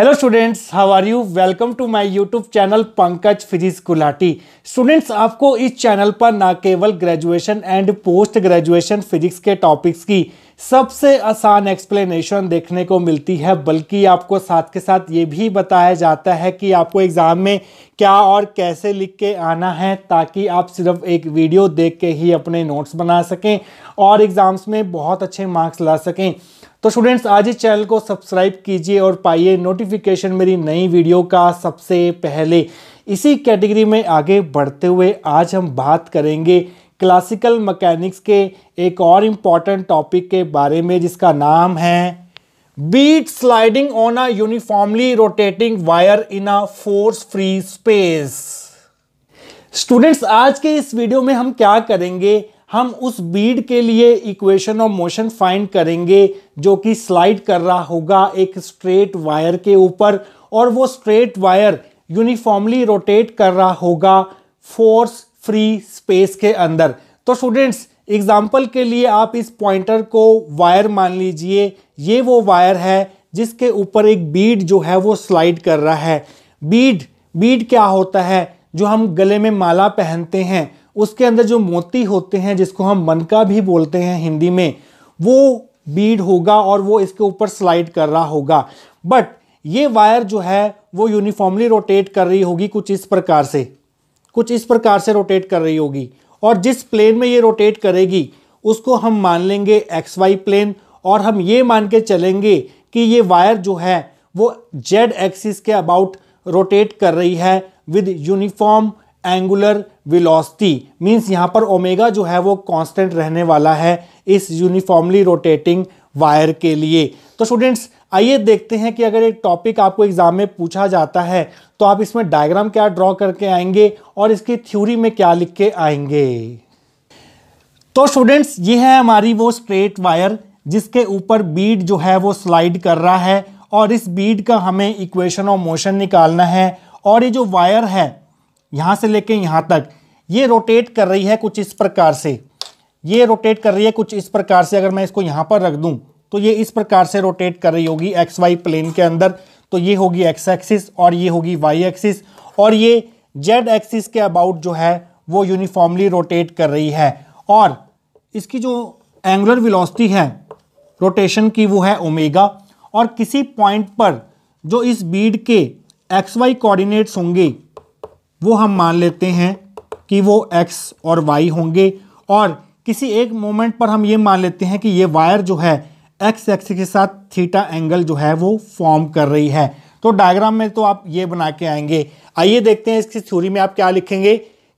hello students how are you welcome to my YouTube channel Pankaj physics Gulati students आपको इस channel पर ना केवल graduation and post graduation physics के टॉपिक्स की सबसे आसान एक्सप्लेनेशन देखने को मिलती है बल्कि आपको साथ के साथ ये भी बताया जाता है कि आपको एग्ज़ाम में क्या और कैसे लिख के आना है ताकि आप सिर्फ एक वीडियो देख के ही अपने नोट्स बना सकें और एग्ज़ाम्स में बहुत अच्छे मार्क्स ला सकें तो स्टूडेंट्स आज इस चैनल को सब्सक्राइब कीजिए और पाइए नोटिफिकेशन मेरी नई वीडियो का सबसे पहले इसी कैटेगरी में आगे बढ़ते हुए आज हम बात करेंगे क्लासिकल मैकेनिक्स के एक और इम्पॉर्टेंट टॉपिक के बारे में जिसका नाम है bead sliding on a uniformly rotating wire in a force free space students आज के इस वीडियो में हम क्या करेंगे हम उस बीड के लिए इक्वेशन ऑफ मोशन फाइंड करेंगे जो कि स्लाइड कर रहा होगा एक स्ट्रेट वायर के ऊपर और वो स्ट्रेट वायर यूनिफॉर्मली रोटेट कर रहा होगा फोर्स फ्री स्पेस के अंदर तो स्टूडेंट्स एग्जाम्पल के लिए आप इस पॉइंटर को वायर मान लीजिए ये वो वायर है जिसके ऊपर एक बीड जो है वो स्लाइड कर रहा है बीड बीड क्या होता है जो हम गले में माला पहनते हैं उसके अंदर जो मोती होते हैं जिसको हम मनका भी बोलते हैं हिंदी में वो बीड होगा और वो इसके ऊपर स्लाइड कर रहा होगा बट ये वायर जो है वो यूनिफॉर्मली रोटेट कर रही होगी कुछ इस प्रकार से कुछ इस प्रकार से रोटेट कर रही होगी और जिस प्लेन में ये रोटेट करेगी उसको हम मान लेंगे एक्स वाई प्लेन और हम ये मान के चलेंगे कि ये वायर जो है वो जेड एक्सिस के अबाउट रोटेट कर रही है with uniform angular velocity means यहाँ पर ओमेगा जो है वो कांस्टेंट रहने वाला है इस यूनिफॉर्मली रोटेटिंग वायर के लिए तो स्टूडेंट्स आइए देखते हैं कि अगर एक टॉपिक आपको एग्जाम में पूछा जाता है तो आप इसमें डायग्राम क्या ड्रॉ करके आएंगे और इसकी थ्योरी में क्या लिख के आएंगे तो स्टूडेंट्स ये है हमारी वो स्ट्रेट वायर जिसके ऊपर बीड जो है वो स्लाइड कर रहा है और इस बीड का हमें इक्वेशन ऑफ मोशन निकालना है और ये जो वायर है यहाँ से लेके यहाँ तक ये रोटेट कर रही है कुछ इस प्रकार से ये रोटेट कर रही है कुछ इस प्रकार से अगर मैं इसको यहाँ पर रख दूँ तो ये इस प्रकार से रोटेट कर रही होगी एक्स वाई प्लेन के अंदर तो ये होगी एक्स एक्सिस और ये होगी वाई एक्सिस और ये जेड एक्सिस के अबाउट जो है वो यूनिफॉर्मली रोटेट कर रही है और इसकी जो एंगुलर विलोसिटी है रोटेशन की वो है ओमेगा और किसी पॉइंट पर जो इस बीड के एक्स वाई कोऑर्डिनेट्स होंगे वो हम मान लेते हैं कि वो एक्स और वाई होंगे और किसी एक मोमेंट पर हम ये मान लेते हैं कि ये वायर जो है एक्स एक्स के साथ थीटा एंगल जो है वो फॉर्म कर रही है तो डायग्राम में तो आप ये बना के आएंगे आइए देखते हैं इसकी थ्योरी में आप क्या लिखेंगे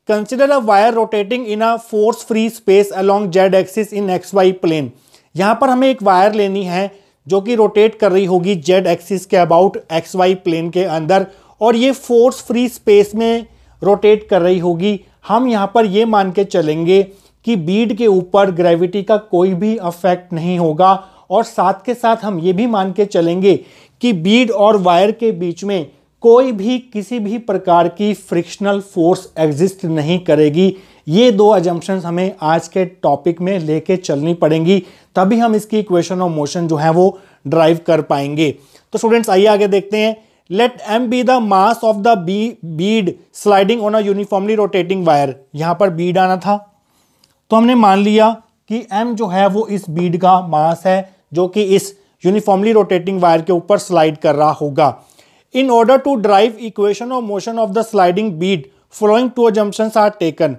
consider a wire rotating in a force free space along Z axis in X Y plane यहाँ पर हमें एक वायर लेनी है जो कि रोटेट कर रही होगी जेड एक्सिस के अबाउट एक्स वाई प्लेन के अंदर और ये फोर्स फ्री स्पेस में रोटेट कर रही होगी हम यहाँ पर ये मान के चलेंगे कि बीड के ऊपर ग्रेविटी का कोई भी अफेक्ट नहीं होगा और साथ के साथ हम ये भी मान के चलेंगे कि बीड और वायर के बीच में कोई भी किसी भी प्रकार की फ्रिक्शनल फोर्स एग्जिस्ट नहीं करेगी ये दो एजम्पन हमें आज के टॉपिक में लेके चलनी पड़ेंगी तभी हम इसकी इक्वेशन ऑफ मोशन जो है वो ड्राइव कर पाएंगे तो स्टूडेंट्स आइए आगे देखते हैं let M be the mass of the B bead sliding on a uniformly rotating wire यहां पर बीड आना था तो हमने मान लिया कि एम जो है वो इस बीड का मास है जो कि इस यूनिफॉर्मली रोटेटिंग वायर के ऊपर स्लाइड कर रहा होगा in order to drive equation of motion of the sliding bead following two assumption are taken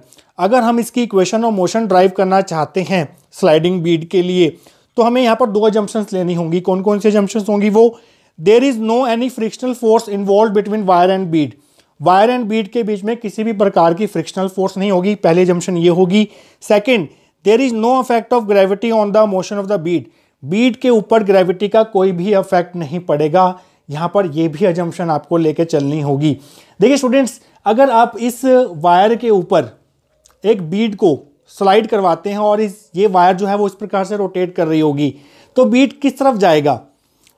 अगर हम इसकी इक्वेशन ऑफ मोशन ड्राइव करना चाहते हैं स्लाइडिंग बीड के लिए तो हमें यहाँ पर दो जम्पन्स लेनी होंगी कौन कौन से जम्पन्स होंगी वो there is no any frictional force involve between wire and bead wire and bead के बीच में किसी भी प्रकार की फ्रिक्शनल फोर्स नहीं होगी पहले जम्पन ये होगी second there is no affect of gravity on the motion of the bead bead के ऊपर ग्रेविटी का कोई भी अफेक्ट नहीं पड़ेगा यहाँ पर यह भी अजम्पन आपको लेके चलनी होगी देखिए स्टूडेंट्स अगर आप इस वायर के ऊपर एक बीड को स्लाइड करवाते हैं और इस ये वायर जो है वो इस प्रकार से रोटेट कर रही होगी तो बीट किस तरफ जाएगा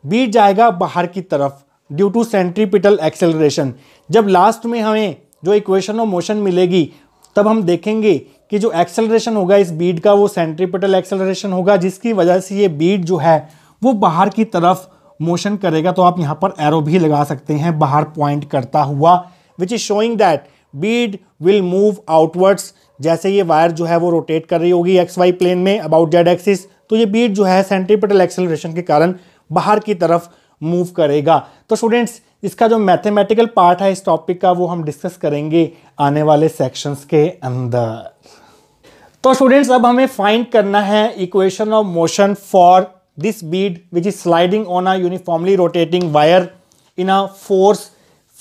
बीट जाएगा बाहर की तरफ ड्यू टू सेंट्रीपिटल एक्सेलरेशन जब लास्ट में हमें जो इक्वेशन ऑफ मोशन मिलेगी तब हम देखेंगे कि जो एक्सेलरेशन होगा इस बीड का वो सेंट्रीपिटल एक्सेलरेशन होगा जिसकी वजह से ये बीड जो है वो बाहर की तरफ मोशन करेगा तो आप यहाँ पर एरो भी लगा सकते हैं बाहर पॉइंट करता हुआ which is showing that bead will move outwards जैसे ये वायर जो है वो रोटेट कर रही होगी एक्स वाई प्लेन में अबाउट जेड एक्सिस तो ये बीड जो है सेंट्रीपिटल एक्सेलरेशन के कारण बाहर की तरफ मूव करेगा तो स्टूडेंट्स इसका जो मैथमेटिकल पार्ट है इस टॉपिक का वो हम डिस्कस करेंगे आने वाले सेक्शंस के अंदर तो स्टूडेंट्स अब हमें फाइंड करना है equation of motion for this bead which is sliding on a uniformly rotating wire in a force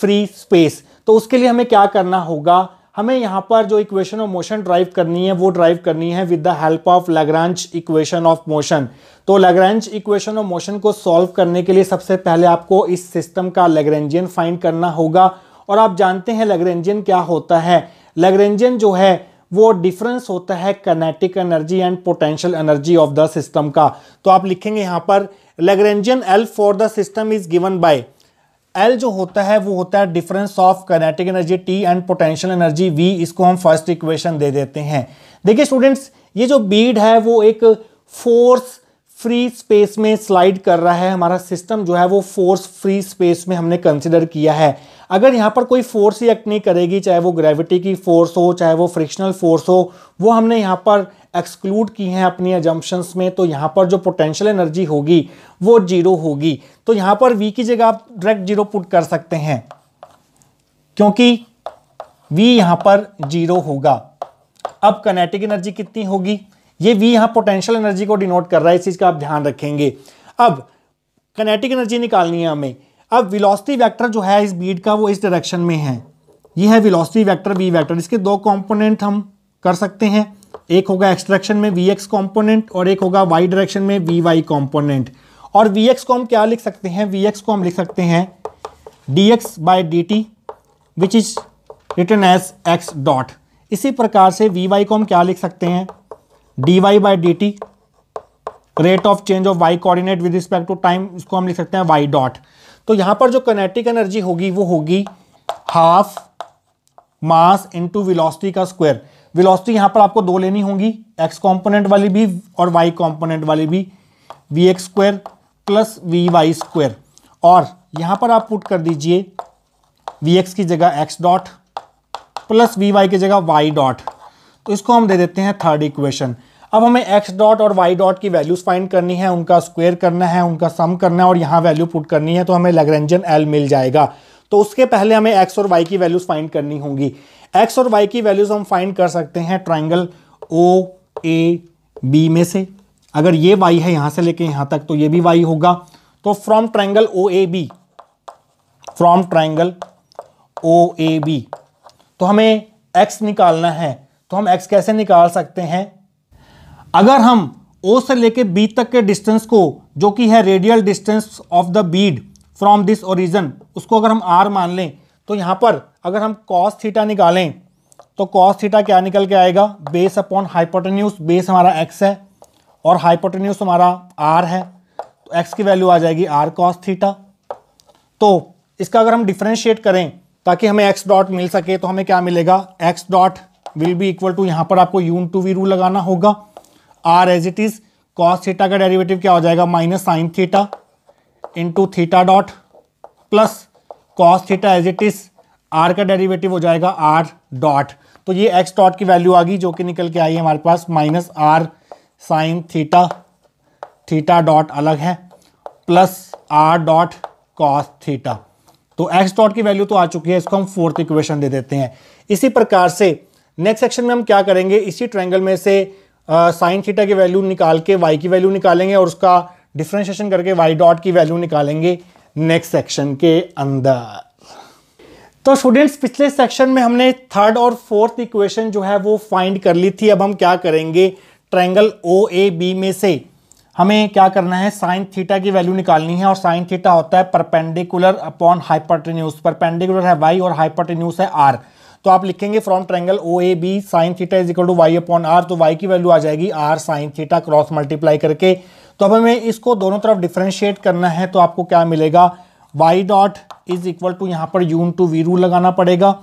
free space तो उसके लिए हमें क्या करना होगा हमें यहाँ पर जो इक्वेशन ऑफ मोशन ड्राइव करनी है वो ड्राइव करनी है with the help of Lagrange equation of motion तो लगरेंच इक्वेशन ऑफ मोशन को सॉल्व करने के लिए सबसे पहले आपको इस सिस्टम का लग्रेंजियन फाइंड करना होगा और आप जानते हैं लग्रेंजियन क्या होता है लग्रेंजियन जो है वो डिफरेंस होता है kinetic energy and potential energy of the system का तो आप लिखेंगे यहाँ पर Lagrangian L for the system is given by L जो होता है वो होता है difference of kinetic energy T and potential energy V इसको हम फर्स्ट इक्वेशन दे देते हैं देखिए स्टूडेंट्स ये जो बीड है वो एक फोर्स फ्री स्पेस में स्लाइड कर रहा है हमारा सिस्टम जो है वो फोर्स फ्री स्पेस में हमने कंसिडर किया है अगर यहाँ पर कोई फोर्स ही एक्ट नहीं करेगी चाहे वो ग्रेविटी की फोर्स हो चाहे वो फ्रिक्शनल फोर्स हो वो हमने यहाँ पर एक्सक्लूड की हैं अपनी एजम्पन्स में तो यहाँ पर जो पोटेंशियल एनर्जी होगी वो जीरो होगी तो यहाँ पर वी की जगह आप डायरेक्ट जीरो पुट कर सकते हैं क्योंकि वी यहाँ पर जीरो होगा अब कनेटिक एनर्जी कितनी होगी ये वी यहाँ पोटेंशियल एनर्जी को डिनोट कर रहा है इस चीज़ का आप ध्यान रखेंगे अब कनेटिक एनर्जी निकालनी है हमें अब विलोसिटी वेक्टर जो है इस बीड का वो इस डायरेक्शन में है ये है विलोसिटी वेक्टर वी वेक्टर इसके दो कंपोनेंट हम कर सकते हैं एक होगा एक्स डायरेक्शन में वी एक्स कॉम्पोनेंट और एक होगा वाई डायरेक्शन में वी वाई कॉम्पोनेंट और वी एक्स को हम क्या लिख सकते हैं वी एक्स को हम लिख सकते हैं D X by D T which is written as X dot इसी प्रकार से वी वाई को हम क्या लिख सकते हैं D Y by D T rate of change of Y coordinate with respect to time इसको हम लिख सकते हैं वाई डॉट तो यहां पर जो कनेटिक एनर्जी होगी वो होगी हाफ मास इंटू विलोसिटी का स्क्वायर वेलोसिटी यहां पर आपको दो लेनी होंगी एक्स कंपोनेंट वाली भी और वाई कॉम्पोनेंट वाली भी V X square plus V Y square और यहां पर आप पुट कर दीजिए वी एक्स की जगह X dot plus V Y की जगह वाई डॉट तो इसको हम दे देते हैं थर्ड इक्वेशन अब हमें एक्स डॉट और वाई डॉट की वैल्यूज फाइंड करनी है उनका स्क्वेयर करना है उनका सम करना है और यहाँ वैल्यू पुट करनी है तो हमें लेग्रेंजन एल मिल जाएगा तो उसके पहले हमें एक्स और वाई की वैल्यूज फाइंड करनी होंगी एक्स और वाई की वैल्यूज हम फाइंड कर सकते हैं ट्राइंगल ओ ए बी में से अगर ये वाई है यहां से लेके यहां तक तो ये भी वाई होगा तो from triangle O A B from triangle O A B तो हमें एक्स निकालना है तो हम एक्स कैसे निकाल सकते हैं अगर हम ओ से लेके बी तक के डिस्टेंस को जो कि है radial distance of the bead from this origin उसको अगर हम आर मान लें तो यहाँ पर अगर हम कॉस थीटा निकालें तो कॉस थीटा क्या निकल के आएगा बेस अपॉन हाइपोटेन्यूस बेस हमारा एक्स है और हाइपोटेन्यूस हमारा आर है तो एक्स की वैल्यू आ जाएगी आर कॉस थीटा तो इसका अगर हम डिफ्रेंशिएट करें ताकि हमें एक्स डॉट मिल सके तो हमें क्या मिलेगा X dot will be equal to यहाँ पर आपको यून टू वी रू लगाना होगा R as it is cos theta का डेरिवेटिव क्या हो जाएगा minus sine theta into theta dot plus cos theta as it is R का डेरिवेटिव हो जाएगा आर डॉट तो ये एक्स डॉट की वैल्यू आ गई जो कि निकल के आई है हमारे पास minus R sine theta theta dot अलग है plus R dot cos theta तो एक्स डॉट की वैल्यू तो आ चुकी है इसको हम फोर्थ इक्वेशन दे देते हैं इसी प्रकार से नेक्स्ट सेक्शन में हम क्या करेंगे इसी ट्रैंगल में से साइन थीटा की वैल्यू निकाल के वाई की वैल्यू निकालेंगे और उसका डिफ्रेंशिएशन करके वाई डॉट की वैल्यू निकालेंगे नेक्स्ट सेक्शन के अंदर तो स्टूडेंट्स पिछले सेक्शन में हमने थर्ड और फोर्थ इक्वेशन जो है वो फाइंड कर ली थी अब हम क्या करेंगे ट्रायंगल ओ ए बी में से हमें क्या करना है साइन थीटा की वैल्यू निकालनी है और साइन थीटा होता है परपेंडिकुलर अपॉन हाइपरटेन्यूज परपेंडिकुलर है वाई और हाइपरटेन्यूस है आर तो आप लिखेंगे from triangle O A B sine theta is equal to Y upon R तो वाई की वैल्यू आ जाएगी R sine theta cross multiply करके तो अब हमें इसको दोनों तरफ डिफ्रेंशिएट करना है तो आपको क्या मिलेगा Y dot is equal to यहाँ पर यून टू वी रू लगाना पड़ेगा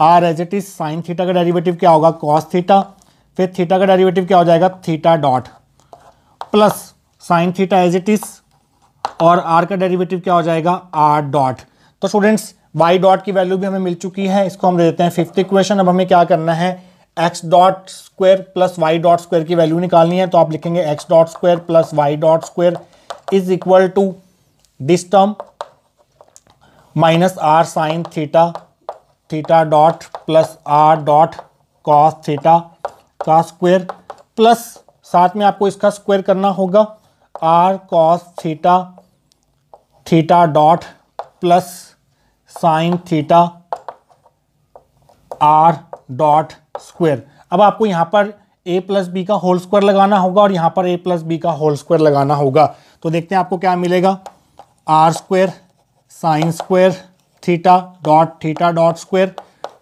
R as it is sine theta का डेरिवेटिव क्या होगा कॉस थीटा फिर थीटा का डेरिवेटिव क्या हो जाएगा theta dot plus sine theta as it is और आर का डेरिवेटिव क्या हो जाएगा आर डॉट तो स्टूडेंट्स वाई डॉट की वैल्यू भी हमें मिल चुकी है इसको हम दे देते हैं फिफ्थ इक्वेशन अब हमें क्या करना है X dot square plus Y dot square की वैल्यू निकालनी है तो आप लिखेंगे X dot square plus Y dot square is equal to this term minus R sine theta theta dot plus R dot cos theta का square plus साथ में आपको इसका स्क्वायर करना होगा R cos theta theta dot plus sine theta R dot square अब आपको यहाँ पर ए प्लस बी का होल स्क्वायर लगाना होगा और यहाँ पर ए प्लस बी का होल स्क्वायर लगाना होगा तो देखते हैं आपको क्या मिलेगा R square sine square theta dot theta dot square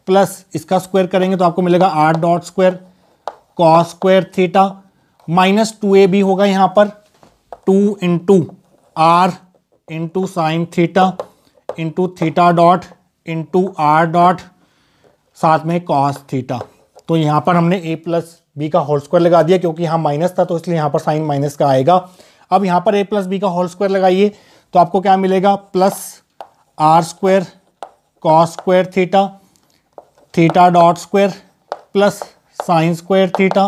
plus इसका स्क्वायर करेंगे तो आपको मिलेगा R dot square cos square theta minus two A B होगा यहाँ पर two into R into sine theta into theta dot into R dot साथ में कॉस थीटा तो यहाँ पर हमने ए प्लस बी का होल स्क्वायर लगा दिया क्योंकि यहाँ माइनस था तो इसलिए यहाँ पर साइन माइनस का आएगा अब यहाँ पर ए प्लस बी का होल स्क्वायर लगाइए तो आपको क्या मिलेगा plus R square cos square theta theta dot square plus sine square theta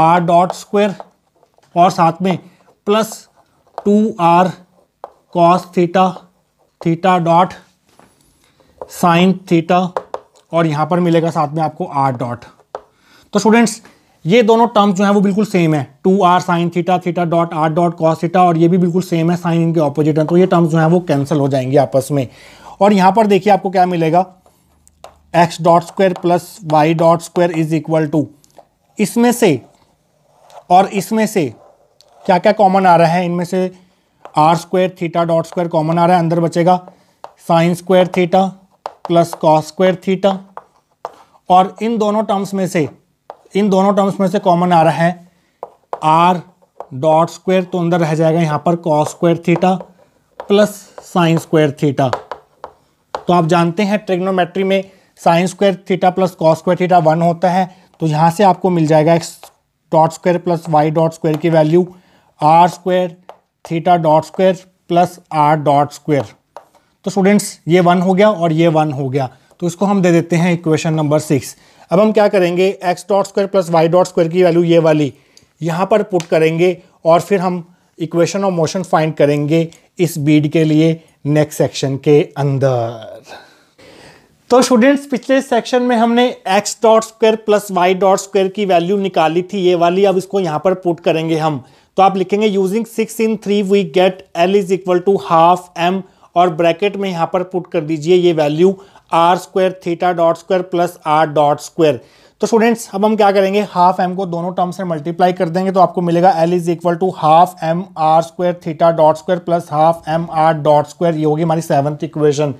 R dot square और साथ में plus two R cos theta theta dot sine theta और यहाँ पर मिलेगा साथ में आपको आर डॉट तो स्टूडेंट्स ये दोनों टर्म्स जो है वो बिल्कुल सेम है two R sine theta theta dot R dot cos theta और ये भी बिल्कुल सेम है साइन इनके ऑपोजिट हैं तो ये टर्म्स जो है वो कैंसिल हो जाएंगे आपस में और यहाँ पर देखिए आपको क्या मिलेगा X dot square plus Y dot square is equal to इसमें से और इसमें से क्या क्या कॉमन आ रहा है इनमें से R square theta dot square common आ रहा है अंदर बचेगा sine square theta plus cos square theta और इन दोनों टर्म्स में से इन दोनों टर्म्स में से कॉमन आ रहा है आर डॉट स्क्वायर तो अंदर रह जाएगा यहाँ पर cos square theta plus sines square theta तो आप जानते हैं ट्रिग्नोमेट्री में sines square theta plus cos square theta one होता है तो यहाँ से आपको मिल जाएगा X dot square plus Y dot square की value R square theta dot square plus R dot square तो स्टूडेंट्स ये वन हो गया और ये वन हो गया तो इसको हम दे देते हैं इक्वेशन नंबर सिक्स अब हम क्या करेंगे X dot square plus Y dot square की वैल्यू ये वाली यहाँ पर पुट करेंगे और फिर हम इक्वेशन ऑफ मोशन फाइंड करेंगे इस बीड के लिए नेक्स्ट सेक्शन के अंदर तो स्टूडेंट्स पिछले सेक्शन में हमने X dot square plus Y dot square की वैल्यू निकाली थी ये वाली अब इसको यहाँ पर पुट करेंगे हम तो आप लिखेंगे using six in three we get L is equal to half M और ब्रैकेट में यहाँ पर पुट कर दीजिए ये value R square theta dot square plus R dot square तो स्टूडेंट्स अब हम क्या करेंगे हाफ एम को दोनों टर्म से मल्टीप्लाई कर देंगे तो आपको मिलेगा L is equal to half M R square theta dot square plus half M R dot square ये होगी हमारी सेवन्थ इक्वेशन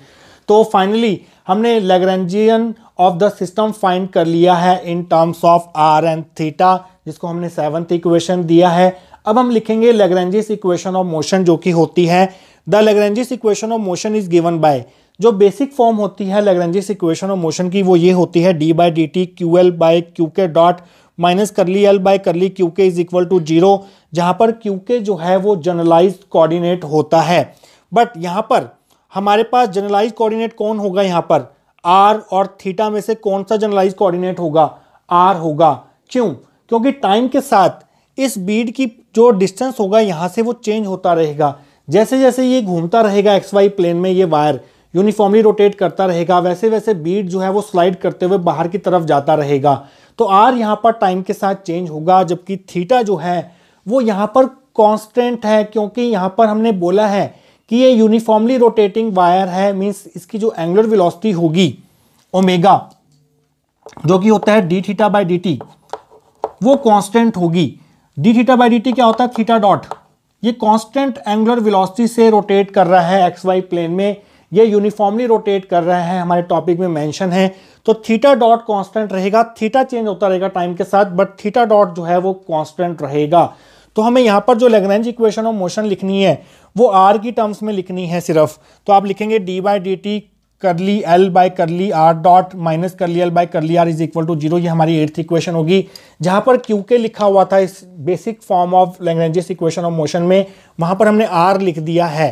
तो फाइनली हमने Lagrangian of the system find कर लिया है in terms of R and theta जिसको हमने सेवन्थ इक्वेशन दिया है अब हम लिखेंगे लेग्रेंजिस इक्वेशन ऑफ मोशन जो कि होती है the Lagrange's equation of motion is given by जो बेसिक फॉर्म होती है लेग्रेंजिस इक्वेशन ऑफ मोशन की वो ये होती है D by D T Q L by Q K dot minus curly L by curly Q K is equal to zero जहां पर क्यू के जो है वो जनरलाइज कोऑर्डिनेट होता है बट यहाँ पर हमारे पास जनरलाइज कोऑर्डिनेट कौन होगा यहाँ पर आर और थीटा में से कौन सा जनरलाइज कोऑर्डिनेट होगा आर होगा क्यों क्योंकि टाइम के साथ इस बीड की जो डिस्टेंस होगा यहाँ से वो चेंज होता रहेगा जैसे जैसे ये घूमता रहेगा एक्स वाई प्लेन में ये वायर यूनिफॉर्मली रोटेट करता रहेगा वैसे वैसे बीट जो है वो स्लाइड करते हुए बाहर की तरफ जाता रहेगा तो आर यहाँ पर टाइम के साथ चेंज होगा जबकि थीटा जो है वो यहाँ पर कॉन्स्टेंट है क्योंकि यहाँ पर हमने बोला है कि ये यूनिफॉर्मली रोटेटिंग वायर है मीन्स इसकी जो एंगुलर वेलोसिटी होगी ओमेगा जो कि होता है D theta by D T वो कॉन्स्टेंट होगी D theta by D T क्या होता है थीटा डॉट ये कांस्टेंट एंगुलर वेलोसिटी से रोटेट कर रहा है एक्स वाई प्लेन में ये यूनिफॉर्मली रोटेट कर रहा है हमारे टॉपिक में मेंशन है तो थीटा डॉट कांस्टेंट रहेगा थीटा चेंज होता रहेगा टाइम के साथ बट थीटा डॉट जो है वो कांस्टेंट रहेगा तो हमें यहाँ पर जो लेग्रेंज इक्वेशन ऑफ मोशन लिखनी है वो आर की टर्म्स में लिखनी है सिर्फ तो आप लिखेंगे D by D T curly L by curly R dot minus curly L by curly R is equal to zero ये हमारी एट्थ इक्वेशन होगी जहाँ पर क्यू के लिखा हुआ था इस बेसिक फॉर्म ऑफ लैंग्वेजेस इक्वेशन ऑफ मोशन में वहाँ पर हमने आर लिख दिया है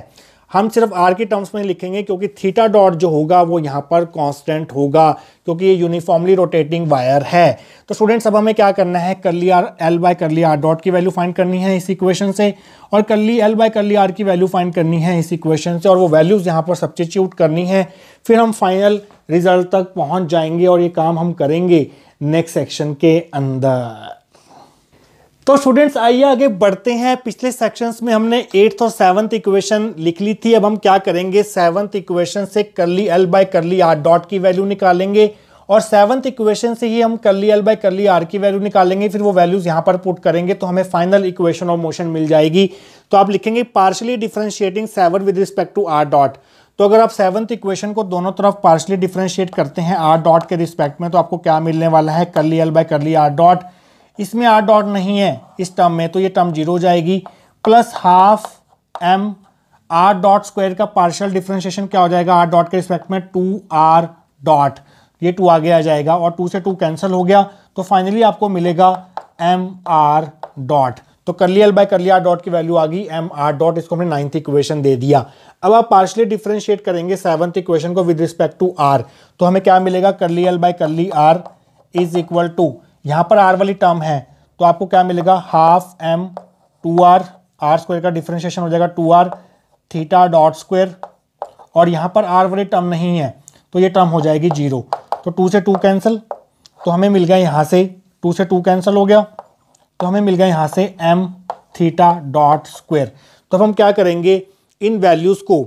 हम सिर्फ आर के टर्म्स में लिखेंगे क्योंकि थीटा डॉट जो होगा वो यहाँ पर कांस्टेंट होगा क्योंकि ये यूनिफॉर्मली रोटेटिंग वायर है तो स्टूडेंट्स अब हमें क्या करना है curly R L by curly R dot की वैल्यू फाइंड करनी है इस इक्वेशन से और curly L by curly R की वैल्यू फाइंड करनी है इस इक्वेशन से और वो वैल्यूज़ यहाँ पर सब्सटीट्यूट करनी है फिर हम फाइनल रिजल्ट तक पहुँच जाएंगे और ये काम हम करेंगे नेक्स्ट सेक्शन के अंदर तो स्टूडेंट्स आइए आगे बढ़ते हैं पिछले सेक्शंस में हमने एट्थ और सेवन्थ इक्वेशन लिख ली थी अब हम क्या करेंगे सेवन्थ इक्वेशन से curly L by curly R dot की वैल्यू निकालेंगे और सेवन्थ इक्वेशन से ही हम curly L by curly R की वैल्यू निकालेंगे फिर वो वैल्यूज यहाँ पर पुट करेंगे तो हमें फाइनल इक्वेशन ऑफ मोशन मिल जाएगी तो आप लिखेंगे partially differentiating seven with respect to R dot तो अगर आप सेवन्थ इक्वेशन को दोनों तरफ पार्शली डिफ्रेंशिएट करते हैं आर डॉट के रिस्पेक्ट में तो आपको क्या मिलने वाला है curly L by curly R dot इसमें आर डॉट नहीं है इस टर्म में तो ये टर्म जीरो हो जाएगी plus half M R dot square का पार्शियल डिफ्रेंशिएशन क्या हो जाएगा आर डॉट के रिस्पेक्ट में टू आर डॉट ये टू आगे आ जाएगा और टू से टू कैंसिल हो गया तो फाइनली आपको मिलेगा एम आर डॉट तो curly L by curly R dot की वैल्यू आ गई एम आर डॉट इसको हमने नाइन्थ इक्वेशन दे दिया अब आप पार्शियली डिफ्रेंशिएट करेंगे सेवंथ इक्वेशन को विद रिस्पेक्ट टू आर तो हमें क्या मिलेगा curly L by curly R is equal to यहाँ पर आर वाली टर्म है तो आपको क्या मिलेगा half M two R R square का डिफ्रेंशिएशन हो जाएगा two R theta dot square और यहाँ पर आर वाली टर्म नहीं है तो ये टर्म हो जाएगी जीरो तो टू से टू कैंसिल तो हमें मिल गया यहाँ से टू से टू कैंसिल हो गया तो हमें मिल गया यहाँ से एम थीटा डॉट स्क्वायर तो अब हम क्या करेंगे इन वैल्यूज़ को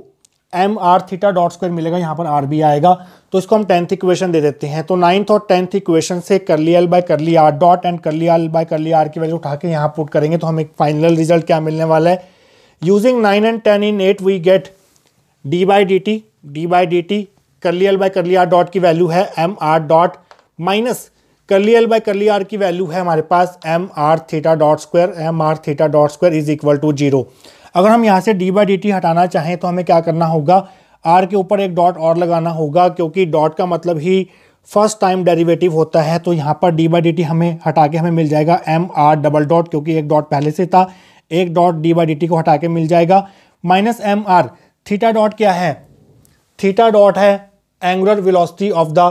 M R theta dot square मिलेगा यहाँ पर आर भी आएगा तो इसको हम टेंथ इक्वेशन दे देते हैं तो नाइन्थ और टेंथ इक्वेशन से curly L by curly R dot and curly L by curly R की वैल्यू उठा के यहाँ पुट करेंगे तो हम एक फाइनल रिजल्ट क्या मिलने वाला है using nine and ten in eight we get D by D T D by D T curly L by curly R dot की वैल्यू है M R dot minus curly L by curly R की value है हमारे पास M R theta dot square M R theta dot square is equal to zero अगर हम यहाँ से डी बाई डी टी हटाना चाहें तो हमें क्या करना होगा आर के ऊपर एक डॉट और लगाना होगा क्योंकि डॉट का मतलब ही फर्स्ट टाइम डेरिवेटिव होता है तो यहाँ पर डी बाई डी टी हमें हटा के हमें मिल जाएगा एम आर डबल डॉट क्योंकि एक डॉट पहले से था एक dot D by D T को हटा के मिल जाएगा minus M R theta dot क्या है थीटा डॉट है angular velocity of the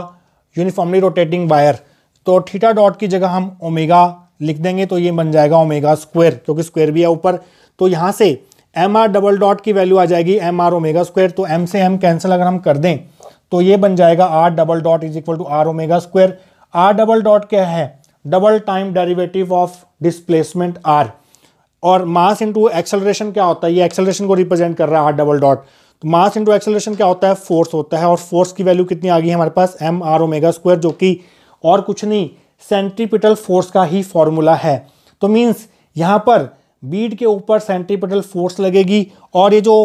uniformly rotating wire तो थीटा डॉट की जगह हम ओमेगा लिख देंगे तो ये बन जाएगा ओमेगा स्क्वेयर क्योंकि स्क्वेयर भी है ऊपर तो यहाँ से एम आर डबल डॉट की वैल्यू आ जाएगी एम आर ओमेगा स्क्वायर तो एम से एम कैंसिल अगर हम कर दें तो ये बन जाएगा R double dot is equal to R omega square R double dot क्या है double time derivative of displacement R और मास इंटू एक्सेलरेशन क्या होता है ये एक्सेलरेशन को रिप्रेजेंट कर रहा है आर डबल डॉट तो मास इंटू एक्सेलरेशन क्या होता है फोर्स होता है और फोर्स की वैल्यू कितनी आ गई है हमारे पास एम आर ओमेगा स्क्वायर जो कि और कुछ नहीं सेंट्रीपिटल फोर्स का ही फॉर्मूला है तो मीन्स यहाँ पर बीड के ऊपर सेंट्रीपिटल फोर्स लगेगी और ये जो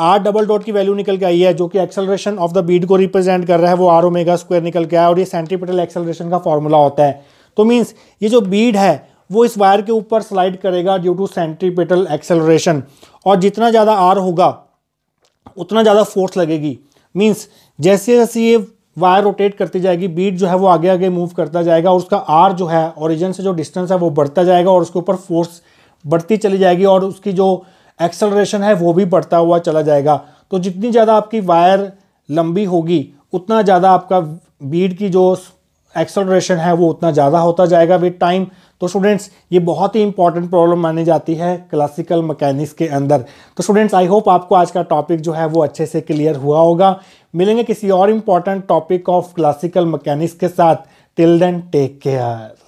आर डबल डॉट की वैल्यू निकल के आई है जो कि एक्सेलरेशन ऑफ द बीड को रिप्रेजेंट कर रहा है वो आर ओमेगा स्क्वायर निकल के आया और ये सेंट्रीपिटल एक्सेलरेशन का फॉर्मूला होता है तो मीन्स ये जो बीड है वो इस वायर के ऊपर स्लाइड करेगा ड्यू टू सेंट्रीपिटल एक्सेलरेशन और जितना ज़्यादा आर होगा उतना ज़्यादा फोर्स लगेगी मीन्स जैसे जैसे ये वायर रोटेट करती जाएगी बीट जो है वो आगे आगे मूव करता जाएगा और उसका आर जो है ओरिजिन से जो डिस्टेंस है वो बढ़ता जाएगा और उसके ऊपर फोर्स बढ़ती चली जाएगी और उसकी जो एक्सलरेशन है वो भी बढ़ता हुआ चला जाएगा तो जितनी ज़्यादा आपकी वायर लंबी होगी उतना ज़्यादा आपका बीड की जो एक्सलरेशन है वो उतना ज़्यादा होता जाएगा विद टाइम तो स्टूडेंट्स ये बहुत ही इंपॉर्टेंट प्रॉब्लम मानी जाती है क्लासिकल मैकेनिक्स के अंदर तो स्टूडेंट्स आई होप आपको आज का टॉपिक जो है वो अच्छे से क्लियर हुआ होगा मिलेंगे किसी और important topic of classical mechanics के साथ टिल देन टेक केयर